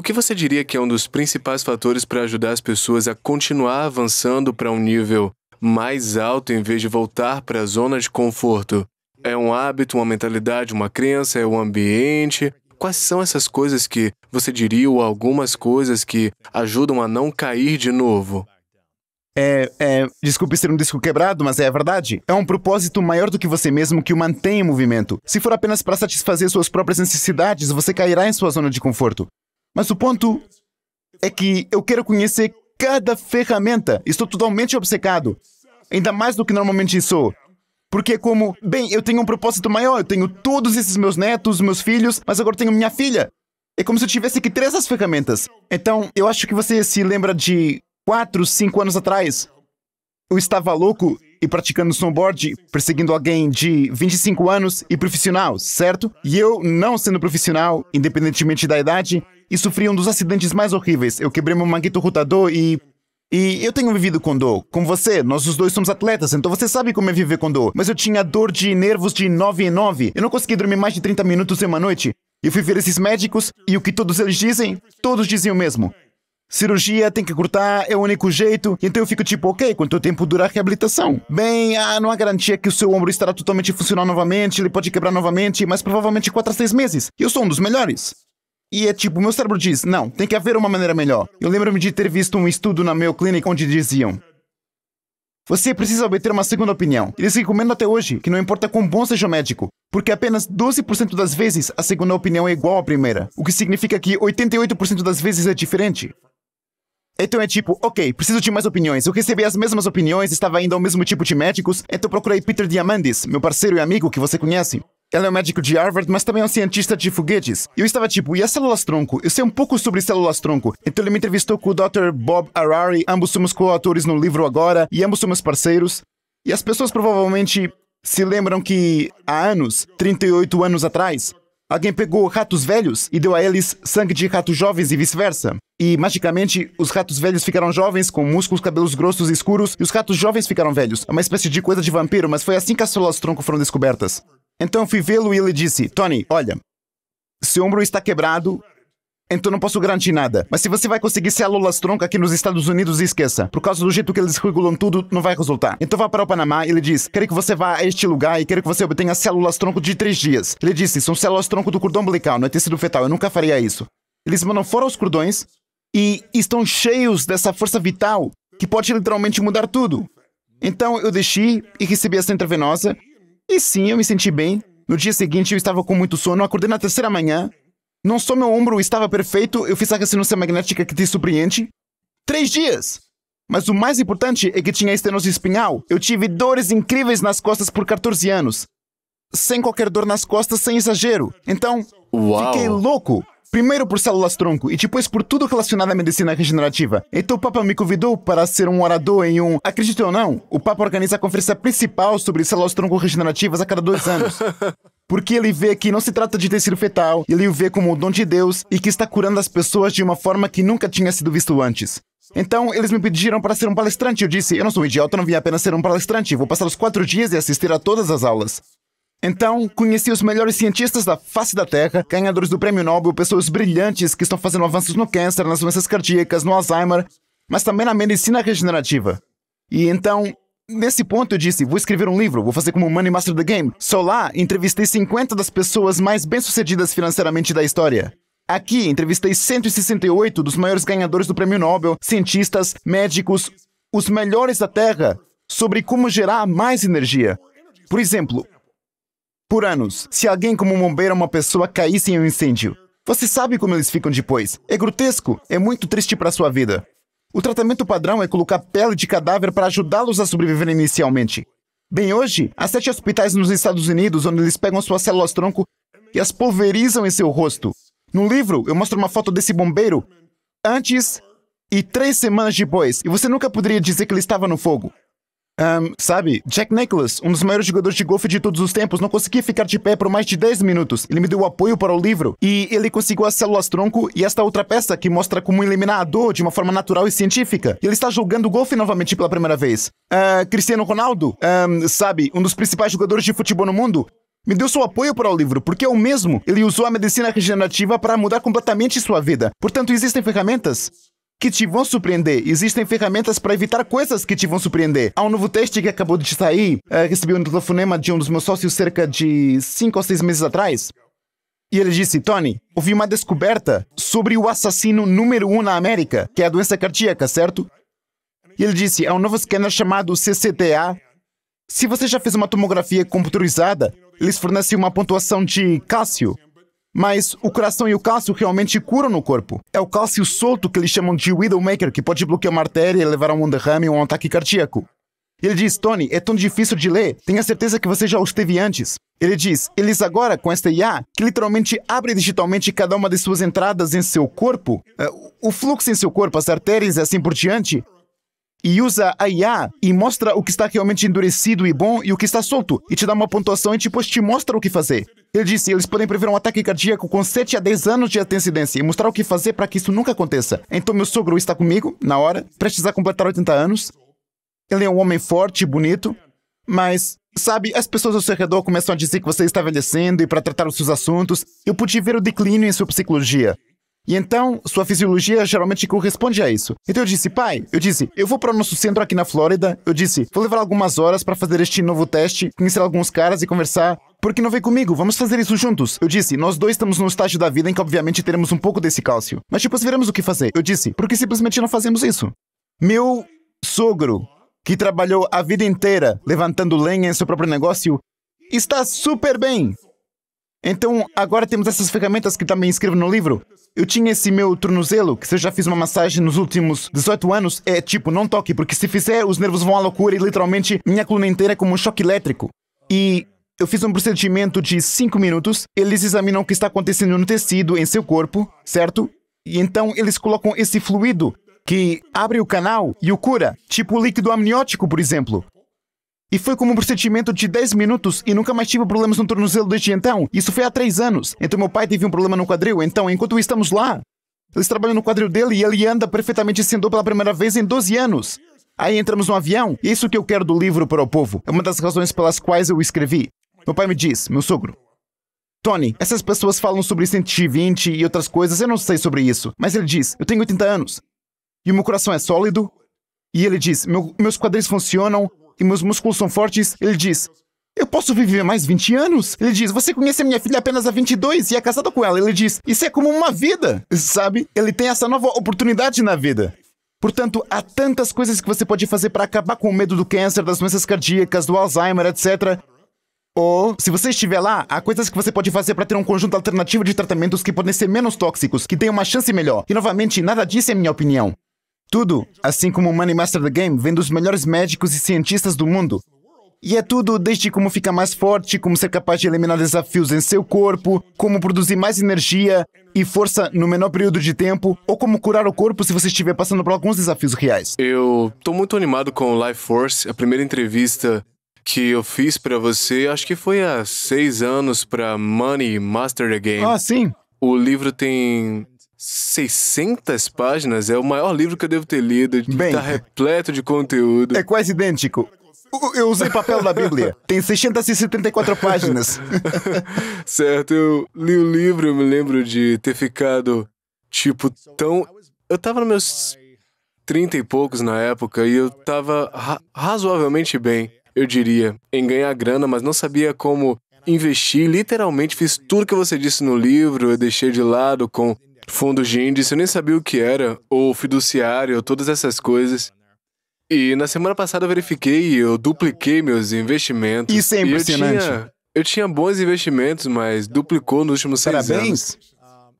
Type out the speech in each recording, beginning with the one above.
O que você diria que é um dos principais fatores para ajudar as pessoas a continuar avançando para um nível mais alto em vez de voltar para a zona de conforto? É um hábito, uma mentalidade, uma crença, é o um ambiente? Quais são essas coisas que você diria ou algumas coisas que ajudam a não cair de novo? É, é, desculpe ser um disco quebrado, mas é a verdade. É um propósito maior do que você mesmo que o mantém em movimento. Se for apenas para satisfazer suas próprias necessidades, você cairá em sua zona de conforto. Mas o ponto é que eu quero conhecer cada ferramenta. Estou totalmente obcecado. Ainda mais do que normalmente sou. Porque é como, bem, eu tenho um propósito maior, eu tenho todos esses meus netos, meus filhos, mas agora tenho minha filha. É como se eu tivesse que ter essas ferramentas. Então, eu acho que você se lembra de quatro, cinco anos atrás. Eu estava louco e praticando snowboard, perseguindo alguém de 25 anos e profissional, certo? E eu, não sendo profissional, independentemente da idade, e sofri um dos acidentes mais horríveis. Eu quebrei meu manguito rotador e e eu tenho vivido com dor. Com você, nós os dois somos atletas, então você sabe como é viver com dor. Mas eu tinha dor de nervos de 9 em 9. Eu não consegui dormir mais de 30 minutos em uma noite. Eu fui ver esses médicos e o que todos eles dizem, todos dizem o mesmo. Cirurgia tem que cortar, é o único jeito. Então eu fico tipo, ok, quanto tempo dura a reabilitação? Bem, ah, não há garantia que o seu ombro estará totalmente funcional novamente, ele pode quebrar novamente, mas provavelmente 4 a 6 meses. E eu sou um dos melhores. E é tipo, meu cérebro diz: não, tem que haver uma maneira melhor. Eu lembro-me de ter visto um estudo na meu clínica onde diziam: você precisa obter uma segunda opinião. Eles recomendam até hoje que não importa quão bom seja o médico, porque apenas 12% das vezes a segunda opinião é igual à primeira, o que significa que 88% das vezes é diferente. Então é tipo, ok, preciso de mais opiniões. Eu recebi as mesmas opiniões, estava indo ao mesmo tipo de médicos, então procurei Peter Diamandis, meu parceiro e amigo que você conhece. Ela é um médico de Harvard, mas também é um cientista de foguetes. E eu estava tipo, e as células-tronco? Eu sei um pouco sobre células-tronco. Então ele me entrevistou com o Dr. Bob Arari, ambos somos coautores no livro agora, e ambos somos parceiros. E as pessoas provavelmente se lembram que há anos, 38 anos atrás, alguém pegou ratos velhos e deu a eles sangue de ratos jovens e vice-versa. E magicamente, os ratos velhos ficaram jovens, com músculos, cabelos grossos e escuros, e os ratos jovens ficaram velhos. É uma espécie de coisa de vampiro, mas foi assim que as células tronco foram descobertas. Então fui vê-lo e ele disse: Tony, olha, seu ombro está quebrado, então não posso garantir nada. Mas se você vai conseguir células tronco aqui nos Estados Unidos, esqueça. Por causa do jeito que eles regulam tudo, não vai resultar. Então vá para o Panamá e ele diz: Quero que você vá a este lugar e quero que você obtenha células tronco de três dias. Ele disse: São células tronco do cordão umbilical, não é tecido fetal, eu nunca faria isso. Eles mandam fora os cordões e estão cheios dessa força vital que pode literalmente mudar tudo. Então eu deixei e recebi essa intravenosa e sim, eu me senti bem. No dia seguinte, eu estava com muito sono, acordei na terceira manhã. Não só meu ombro estava perfeito, eu fiz a ressonância magnética que te surpreende. Três dias! Mas o mais importante é que tinha estenose espinhal. Eu tive dores incríveis nas costas por 14 anos. Sem qualquer dor nas costas, sem exagero. Então, Uau. fiquei louco. Primeiro por células-tronco e depois por tudo relacionado à medicina regenerativa. Então o Papa me convidou para ser um orador em um... Acredite ou não, o Papa organiza a conferência principal sobre células-tronco regenerativas a cada dois anos. porque ele vê que não se trata de tecido fetal, ele o vê como o dom de Deus e que está curando as pessoas de uma forma que nunca tinha sido visto antes. Então, eles me pediram para ser um palestrante. Eu disse: Eu não sou um idiota, não vim apenas ser um palestrante. Vou passar os quatro dias e assistir a todas as aulas. Então, conheci os melhores cientistas da face da Terra, ganhadores do Prêmio Nobel, pessoas brilhantes que estão fazendo avanços no câncer, nas doenças cardíacas, no Alzheimer, mas também na medicina regenerativa. E então, nesse ponto eu disse, vou escrever um livro, vou fazer como Money Master the Game. Só lá, entrevistei 50 das pessoas mais bem-sucedidas financeiramente da história. Aqui, entrevistei 168 dos maiores ganhadores do Prêmio Nobel, cientistas, médicos, os melhores da Terra, sobre como gerar mais energia. Por exemplo, por anos, se alguém como um bombeiro ou uma pessoa caísse em um incêndio, você sabe como eles ficam depois. É grotesco, é muito triste para sua vida. O tratamento padrão é colocar pele de cadáver para ajudá-los a sobreviver inicialmente. Bem, hoje, há sete hospitais nos Estados Unidos onde eles pegam suas células-tronco e as pulverizam em seu rosto. No livro, eu mostro uma foto desse bombeiro antes e três semanas depois, e você nunca poderia dizer que ele estava no fogo. Um, sabe, Jack Nicholas, um dos maiores jogadores de golfe de todos os tempos, não conseguia ficar de pé por mais de 10 minutos. Ele me deu apoio para o livro e ele conseguiu as células tronco e esta outra peça que mostra como eliminar a dor de uma forma natural e científica. E ele está jogando golfe novamente pela primeira vez. Uh, Cristiano Ronaldo, um, sabe, um dos principais jogadores de futebol no mundo, me deu seu apoio para o livro, porque eu é mesmo. Ele usou a medicina regenerativa para mudar completamente sua vida. Portanto, existem ferramentas que te vão surpreender. Existem ferramentas para evitar coisas que te vão surpreender. Há um novo teste que acabou de sair. É, recebi um telefonema de um dos meus sócios cerca de 5 ou 6 meses atrás. E ele disse, Tony, houve uma descoberta sobre o assassino número 1 um na América, que é a doença cardíaca, certo? E ele disse, há é um novo scanner chamado CCTA. Se você já fez uma tomografia computadorizada, eles fornecem uma pontuação de cálcio. Mas o coração e o cálcio realmente curam no corpo. É o cálcio solto que eles chamam de Widowmaker, que pode bloquear uma artéria e levar a um derrame ou um ataque cardíaco. Ele diz, Tony, é tão difícil de ler, tenha certeza que você já os teve antes. Ele diz, eles agora, com esta IA, que literalmente abre digitalmente cada uma de suas entradas em seu corpo, eh, o fluxo em seu corpo, as artérias e assim por diante, e usa a IA e mostra o que está realmente endurecido e bom e o que está solto, e te dá uma pontuação e depois te mostra o que fazer. Ele disse, eles podem prever um ataque cardíaco com 7 a 10 anos de antecedência e mostrar o que fazer para que isso nunca aconteça. Então meu sogro está comigo, na hora, prestes a completar 80 anos. Ele é um homem forte, e bonito, mas Sabe, as pessoas ao seu redor começam a dizer que você está envelhecendo e para tratar os seus assuntos, eu pude ver o declínio em sua psicologia. E então, sua fisiologia geralmente corresponde a isso. Então eu disse, pai, eu disse, eu vou para o nosso centro aqui na Flórida. Eu disse, vou levar algumas horas para fazer este novo teste, conhecer alguns caras e conversar. Por que não vem comigo? Vamos fazer isso juntos. Eu disse, nós dois estamos num estágio da vida em que obviamente teremos um pouco desse cálcio. Mas depois tipo, veremos o que fazer. Eu disse, porque simplesmente não fazemos isso. Meu sogro, que trabalhou a vida inteira levantando lenha em seu próprio negócio, está super bem. Então, agora temos essas ferramentas que também escrevo no livro. Eu tinha esse meu tornozelo, que se eu já fiz uma massagem nos últimos 18 anos, é tipo, não toque, porque se fizer, os nervos vão à loucura e literalmente minha coluna inteira é como um choque elétrico. E eu fiz um procedimento de 5 minutos, eles examinam o que está acontecendo no tecido, em seu corpo, certo? E então eles colocam esse fluido que abre o canal e o cura, tipo líquido amniótico, por exemplo. E foi como um procedimento de 10 minutos e nunca mais tive problemas no tornozelo desde então. Isso foi há 3 anos. Então meu pai teve um problema no quadril, então enquanto estamos lá, eles trabalham no quadril dele e ele anda perfeitamente sem pela primeira vez em 12 anos. Aí entramos no avião, e isso que eu quero do livro para o povo. É uma das razões pelas quais eu escrevi. Meu pai me diz, meu sogro. Tony, essas pessoas falam sobre 120 e outras coisas, eu não sei sobre isso. Mas ele diz, eu tenho 80 anos. E o meu coração é sólido. E ele diz, meu, meus quadris funcionam, e meus músculos são fortes, ele diz: eu posso viver mais 20 anos? Ele diz, você conhece a minha filha apenas há 22 e é casado com ela. Ele diz, isso é como uma vida, sabe? Ele tem essa nova oportunidade na vida. Portanto, há tantas coisas que você pode fazer para acabar com o medo do câncer, das doenças cardíacas, do Alzheimer, etc. Ou, se você estiver lá, há coisas que você pode fazer para ter um conjunto alternativo de tratamentos que podem ser menos tóxicos, que tenham uma chance melhor. E novamente, nada disso é minha opinião. Tudo, assim como o Money Master the Game, vem dos melhores médicos e cientistas do mundo. E é tudo desde como ficar mais forte, como ser capaz de eliminar desafios em seu corpo, como produzir mais energia e força no menor período de tempo, ou como curar o corpo se você estiver passando por alguns desafios reais. Eu tô muito animado com o Life Force, a primeira entrevista que eu fiz para você, acho que foi há seis anos para Money Master the Game. Ah, sim. O livro tem 600 páginas é o maior livro que eu devo ter lido. Bem, tá repleto de conteúdo. É quase idêntico. Eu usei papel da Bíblia. Tem 674 páginas. certo, eu li o livro e me lembro de ter ficado, tipo, tão. Eu tava nos meus 30 e poucos na época e eu tava ra razoavelmente bem, eu diria, em ganhar grana, mas não sabia como investir. Literalmente fiz tudo que você disse no livro, eu deixei de lado com fundos de índice, eu nem sabia o que era, ou fiduciário, todas essas coisas. E na semana passada eu verifiquei e eu dupliquei meus investimentos. Isso é impressionante. Eu tinha, eu tinha, bons investimentos, mas duplicou nos últimos seis Parabéns. anos.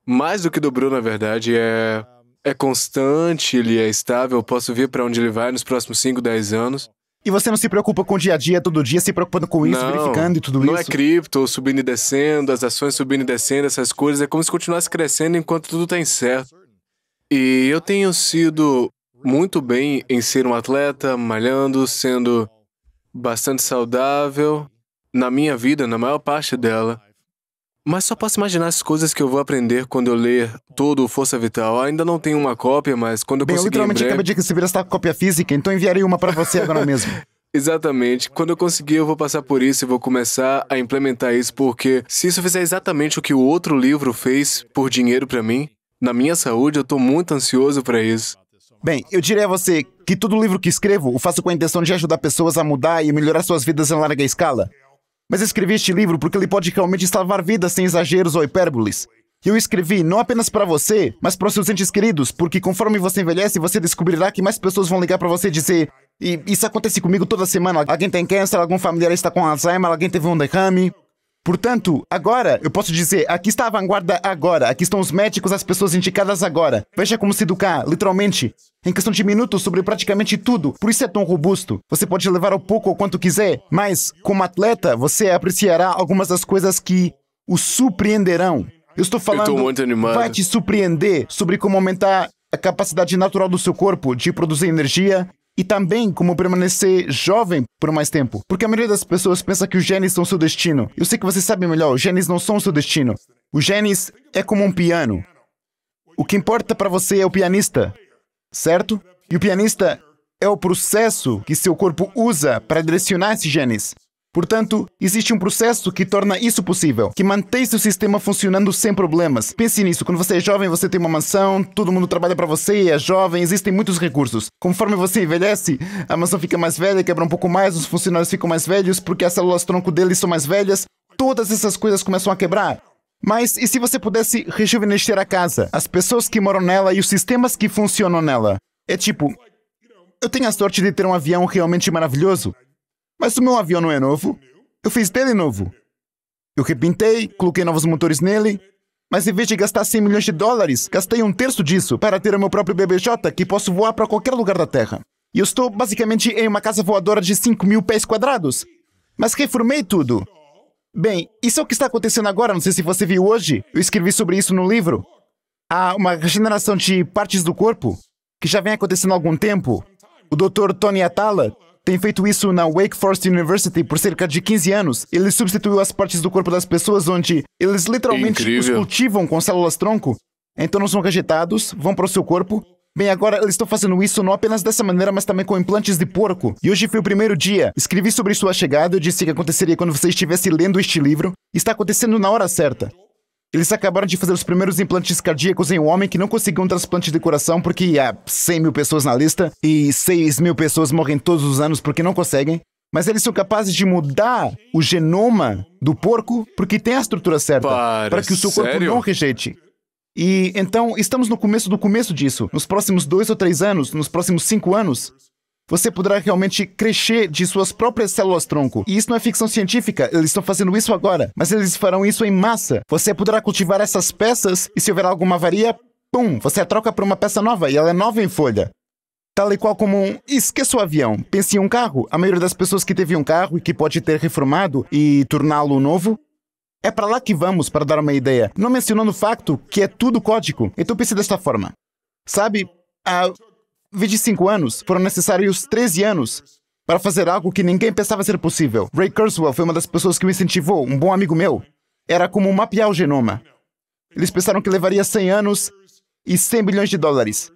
Mais do que dobrou, na verdade, é, é constante, ele é estável, eu posso ver para onde ele vai nos próximos 5, 10 anos. E você não se preocupa com o dia a dia, todo dia, se preocupando com isso, não, verificando e tudo não é isso? Não é cripto, subindo e descendo, as ações subindo e descendo, essas coisas. É como se continuasse crescendo enquanto tudo está incerto. E eu tenho sido muito bem em ser um atleta, malhando, sendo bastante saudável na minha vida, na maior parte dela. Mas só posso imaginar as coisas que eu vou aprender quando eu ler todo o Força Vital. Ainda não tenho uma cópia, mas quando eu Bem, conseguir. Eu literalmente breve... acabei de receber esta cópia física, então enviarei uma para você agora mesmo. Exatamente. Quando eu conseguir, eu vou passar por isso e vou começar a implementar isso, porque se isso fizer exatamente o que o outro livro fez por dinheiro para mim, na minha saúde, eu tô muito ansioso para isso. Bem, eu diria a você que todo livro que escrevo, o faço com a intenção de ajudar pessoas a mudar e melhorar suas vidas em larga escala. Mas escrevi este livro porque ele pode realmente salvar vidas sem exageros ou hipérboles. E eu escrevi não apenas para você, mas para os seus entes queridos, porque conforme você envelhece, você descobrirá que mais pessoas vão ligar para você e dizer: e isso acontece comigo toda semana. Alguém tem câncer, algum familiar está com Alzheimer, alguém teve um derrame. Portanto, agora, eu posso dizer, aqui está a vanguarda agora, aqui estão os médicos, as pessoas indicadas agora. Veja como se educar, literalmente. Em questão de minutos, sobre praticamente tudo, por isso é tão robusto. Você pode levar ao pouco ou quanto quiser, mas, como atleta, você apreciará algumas das coisas que o surpreenderão. Eu estou falando, eu vai te surpreender sobre como aumentar a capacidade natural do seu corpo de produzir energia, e também como permanecer jovem por mais tempo. Porque a maioria das pessoas pensa que os genes são seu destino. Eu sei que vocês sabem melhor, os genes não são seu destino. Os genes é como um piano. O que importa para você é o pianista, certo? E o pianista é o processo que seu corpo usa para direcionar esses genes. Portanto, existe um processo que torna isso possível, que mantém seu sistema funcionando sem problemas. Pense nisso, quando você é jovem, você tem uma mansão, todo mundo trabalha para você, é jovem, existem muitos recursos. Conforme você envelhece, a mansão fica mais velha, quebra um pouco mais, os funcionários ficam mais velhos porque as células tronco deles são mais velhas, todas essas coisas começam a quebrar. Mas e se você pudesse rejuvenescer a casa, as pessoas que moram nela e os sistemas que funcionam nela? É tipo, eu tenho a sorte de ter um avião realmente maravilhoso. Mas o meu avião não é novo. Eu fiz dele novo. Eu repintei, coloquei novos motores nele. Mas em vez de gastar 100 milhões de dólares, gastei um terço disso para ter o meu próprio BBJ que posso voar para qualquer lugar da Terra. E eu estou basicamente em uma casa voadora de 5 mil pés quadrados. Mas reformei tudo. Bem, isso é o que está acontecendo agora, não sei se você viu hoje. Eu escrevi sobre isso no livro. Há uma regeneração de partes do corpo que já vem acontecendo há algum tempo. O Dr. Tony Atala tem feito isso na Wake Forest University por cerca de 15 anos. Ele substituiu as partes do corpo das pessoas onde eles literalmente Incrível. os cultivam com células-tronco. Então não são rejeitados, vão para o seu corpo Bem, agora eles estão fazendo isso não apenas dessa maneira, mas também com implantes de porco. E hoje foi o primeiro dia. Escrevi sobre sua chegada, eu disse que aconteceria quando você estivesse lendo este livro. Está acontecendo na hora certa. Eles acabaram de fazer os primeiros implantes cardíacos em um homem que não conseguiu um transplante de coração porque há 100 mil pessoas na lista e 6 mil pessoas morrem todos os anos porque não conseguem. Mas eles são capazes de mudar o genoma do porco porque tem a estrutura certa para, para que o seu corpo sério? não rejeite. E então estamos no começo do começo disso. Nos próximos dois ou três anos, nos próximos cinco anos, você poderá realmente crescer de suas próprias células-tronco. E isso não é ficção científica, eles estão fazendo isso agora, mas eles farão isso em massa. Você poderá cultivar essas peças e se houver alguma avaria, pum, você a troca por uma peça nova e ela é nova em folha. Tal e qual como um esqueça o avião, pense em um carro. A maioria das pessoas que teve um carro e que pode ter reformado e torná-lo novo é para lá que vamos para dar uma ideia, não mencionando o facto que é tudo código. Então pense desta forma. Sabe, a 25 anos, foram necessários 13 anos para fazer algo que ninguém pensava ser possível. Ray Kurzweil foi uma das pessoas que o incentivou, um bom amigo meu. Era como mapear o genoma. Eles pensaram que levaria 100 anos e 100 bilhões de dólares.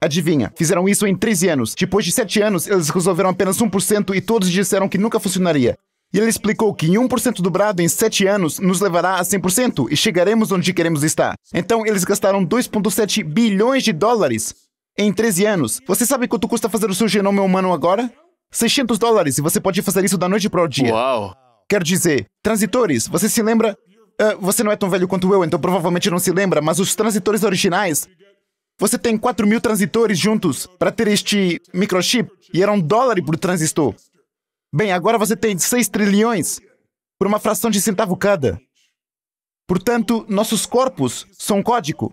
Adivinha, fizeram isso em 13 anos. Depois de 7 anos, eles resolveram apenas 1% e todos disseram que nunca funcionaria. E ele explicou que 1% dobrado em 7 anos nos levará a 100% e chegaremos onde queremos estar. Então, eles gastaram 2,7 bilhões de dólares em 13 anos. Você sabe quanto custa fazer o seu genoma humano agora? 600 dólares e você pode fazer isso da noite para o dia. Uau! Quer dizer, transitores, você se lembra? Uh, você não é tão velho quanto eu, então provavelmente não se lembra, mas os transitores originais. Você tem 4 mil transitores juntos para ter este microchip e era um dólar por transistor. Bem, agora você tem 6 trilhões por uma fração de centavo cada. Portanto, nossos corpos são código.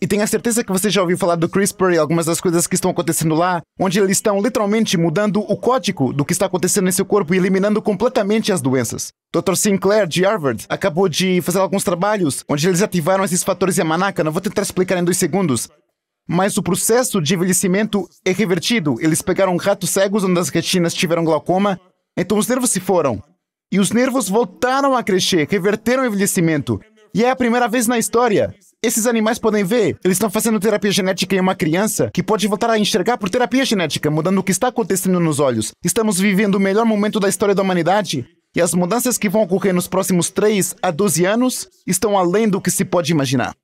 E tenho a certeza que você já ouviu falar do CRISPR e algumas das coisas que estão acontecendo lá, onde eles estão literalmente mudando o código do que está acontecendo em seu corpo e eliminando completamente as doenças. Dr. Sinclair, de Harvard, acabou de fazer alguns trabalhos onde eles ativaram esses fatores em manaca. não vou tentar explicar em dois segundos. Mas o processo de envelhecimento é revertido. Eles pegaram ratos cegos onde as retinas tiveram glaucoma, então os nervos se foram. E os nervos voltaram a crescer, reverteram o envelhecimento. E é a primeira vez na história. Esses animais podem ver. Eles estão fazendo terapia genética em uma criança que pode voltar a enxergar por terapia genética, mudando o que está acontecendo nos olhos. Estamos vivendo o melhor momento da história da humanidade. E as mudanças que vão ocorrer nos próximos 3 a 12 anos estão além do que se pode imaginar.